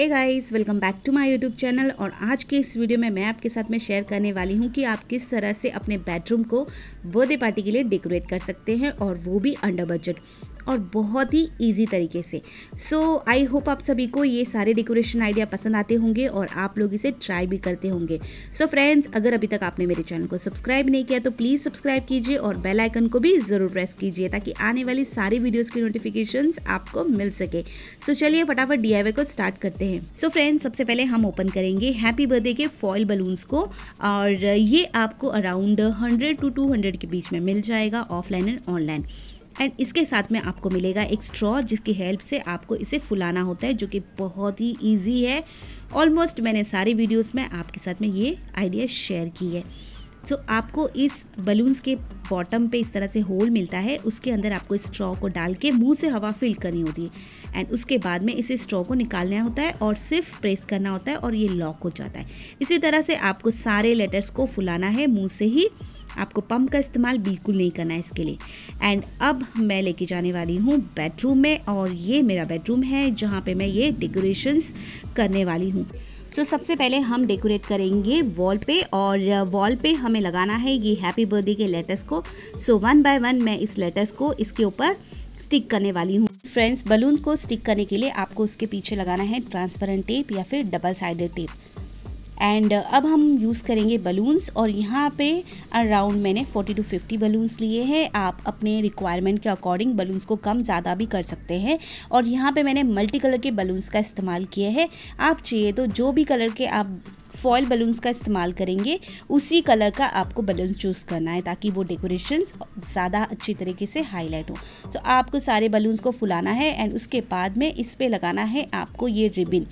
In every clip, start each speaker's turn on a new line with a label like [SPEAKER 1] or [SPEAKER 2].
[SPEAKER 1] hey guys welcome back to my YouTube channel और आज के इस वीडियो में मैं आपके साथ में शेयर करने वाली हूँ कि आप किस तरह से अपने बेडरूम को बर्थडे पार्टी के लिए डेकोरेट कर सकते हैं और वो भी अंडर बजट और बहुत ही ईजी तरीके से सो आई होप आप सभी को ये सारे डेकोरेशन आइडिया पसंद आते होंगे और आप लोग इसे ट्राई भी करते होंगे सो so फ्रेंड्स अगर अभी तक आपने मेरे चैनल को सब्सक्राइब नहीं किया तो प्लीज़ सब्सक्राइब कीजिए और बेल आइकन को भी ज़रूर प्रेस कीजिए ताकि आने वाली सारी वीडियोज़ की नोटिफिकेशन आपको मिल सके सो so चलिए फटाफट डी को स्टार्ट करते हैं सो so फ्रेंड्स सबसे पहले हम ओपन करेंगे हैप्पी बर्थडे के फॉल बलून्स को और ये आपको around hundred to two hundred के बीच में मिल जाएगा ऑफलाइन एंड ऑनलाइन एंड इसके साथ में आपको मिलेगा एक स्ट्रॉ जिसकी हेल्प से आपको इसे फुलाना होता है जो कि बहुत ही ईजी है ऑलमोस्ट मैंने सारी वीडियोज़ में आपके साथ में ये आइडिया शेयर की है सो so, आपको इस बलून्स के बॉटम पे इस तरह से होल मिलता है उसके अंदर आपको इस स्ट्रॉ को डाल के मुँह से हवा फिल करनी होती है एंड उसके बाद में इसे स्ट्रॉ को निकालना होता है और सिर्फ प्रेस करना होता है और ये लॉक हो जाता है इसी तरह से आपको सारे लेटर्स को फुलाना है मुँह से ही आपको पंप का इस्तेमाल बिल्कुल नहीं करना है इसके लिए एंड अब मैं लेके जाने वाली हूँ बेडरूम में और ये मेरा बेडरूम है जहाँ पे मैं ये डेकोरेशंस करने वाली हूँ सो so, सबसे पहले हम डेकोरेट करेंगे वॉल पे और वॉल uh, पे हमें लगाना है ये हैप्पी बर्थडे के लेटर्स को सो वन बाय वन मैं इस लेटर्स को इसके ऊपर स्टिक करने वाली हूँ फ्रेंड्स बलून को स्टिक करने के लिए आपको उसके पीछे लगाना है ट्रांसपेरेंट टेप या फिर double sided tape and uh, अब हम यूज़ करेंगे बलून्स और यहाँ पे अराउंड मैंने 40 टू 50 बलून्स लिए हैं आप अपने रिक्वायरमेंट के अकॉर्डिंग बलून्स को कम ज़्यादा भी कर सकते हैं और यहाँ पे मैंने मल्टी कलर के बलून्स का इस्तेमाल किया है आप चाहिए तो जो भी कलर के आप फॉयल बलून्स का इस्तेमाल करेंगे उसी कलर का आपको बलून चूज़ करना है ताकि वो डेकोरेशन ज़्यादा अच्छी तरीके से हाईलाइट हो तो आपको सारे बलून्स को फुलाना है एंड उसके बाद में इस पर लगाना है आपको ये रिबिन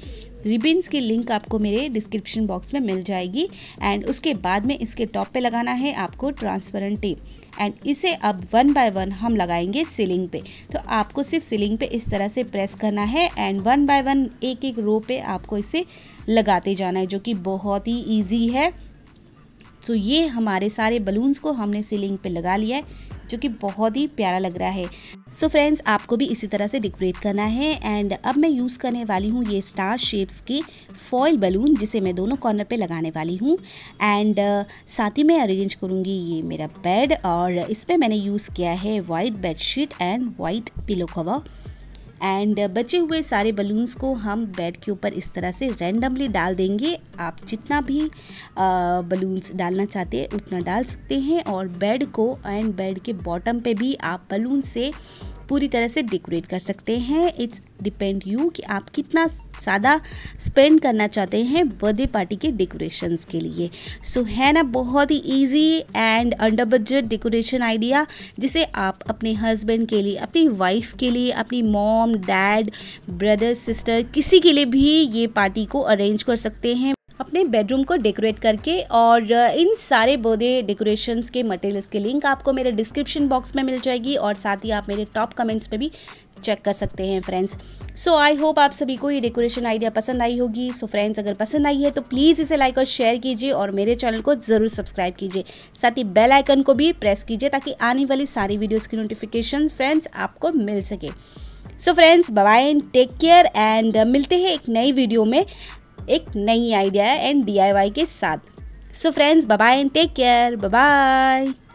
[SPEAKER 1] रिबिन्स की लिंक आपको मेरे डिस्क्रिप्शन बॉक्स में मिल जाएगी एंड उसके बाद में इसके टॉप पे लगाना है आपको ट्रांसपेरेंट टेप एंड इसे अब वन बाय वन हम लगाएंगे सीलिंग पे तो आपको सिर्फ सीलिंग पे इस तरह से प्रेस करना है एंड वन बाय वन एक एक रो पे आपको इसे लगाते जाना है जो कि बहुत ही ईजी है तो ये हमारे सारे बलून्स को हमने सीलिंग पे लगा लिया है जो कि बहुत ही प्यारा लग रहा है सो so फ्रेंड्स आपको भी इसी तरह से डेकोरेट करना है एंड अब मैं यूज़ करने वाली हूँ ये स्टार शेप्स के फॉयल बलून जिसे मैं दोनों कॉर्नर पे लगाने वाली हूँ एंड uh, साथ ही मैं अरेंज करूँगी ये मेरा बेड और इस पर मैंने यूज़ किया है white bedsheet and white pillow cover and uh, बचे हुए सारे बलून्स को हम बेड के ऊपर इस तरह से रैंडमली डाल देंगे आप जितना भी बलून्स uh, डालना चाहते हैं उतना डाल सकते हैं और बेड को एंड बेड के बॉटम पे भी आप बलून से पूरी तरह से डेकोरेट कर सकते हैं इट्स डिपेंड यू कि आप कितना ज़्यादा स्पेंड करना चाहते हैं बर्थडे पार्टी के डेकोरेशंस के लिए सो so, है ना बहुत ही easy and under budget decoration idea जिसे आप अपने हस्बैंड के लिए अपनी वाइफ के लिए अपनी मॉम डैड ब्रदर सिस्टर किसी के लिए भी ये पार्टी को अरेंज कर सकते हैं अपने बेडरूम को डेकोरेट करके और इन सारे बोधे डेकोरेशंस के मटेरियल्स के लिंक आपको मेरे डिस्क्रिप्शन बॉक्स में मिल जाएगी और साथ ही आप मेरे टॉप कमेंट्स में भी चेक कर सकते हैं फ्रेंड्स सो आई होप आप सभी को ये डेकोरेशन आइडिया पसंद आई होगी सो so, फ्रेंड्स अगर पसंद आई है तो प्लीज़ इसे लाइक और शेयर कीजिए और मेरे चैनल को ज़रूर सब्सक्राइब कीजिए साथ ही बेल आइकन को भी प्रेस कीजिए ताकि आने वाली सारी वीडियोस की नोटिफिकेशन फ्रेंड्स आपको मिल सके so friends bye take care and मिलते हैं एक नई वीडियो में एक नई आइडिया है एंड डी के साथ so friends bye and take care bye